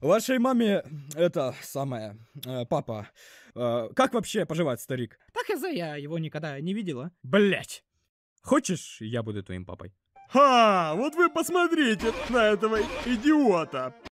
Вашей маме это самое, э, папа. Э, как вообще поживает старик? Так и за я его никогда не видела. Блять. Хочешь, я буду твоим папой? Ха, вот вы посмотрите на этого идиота.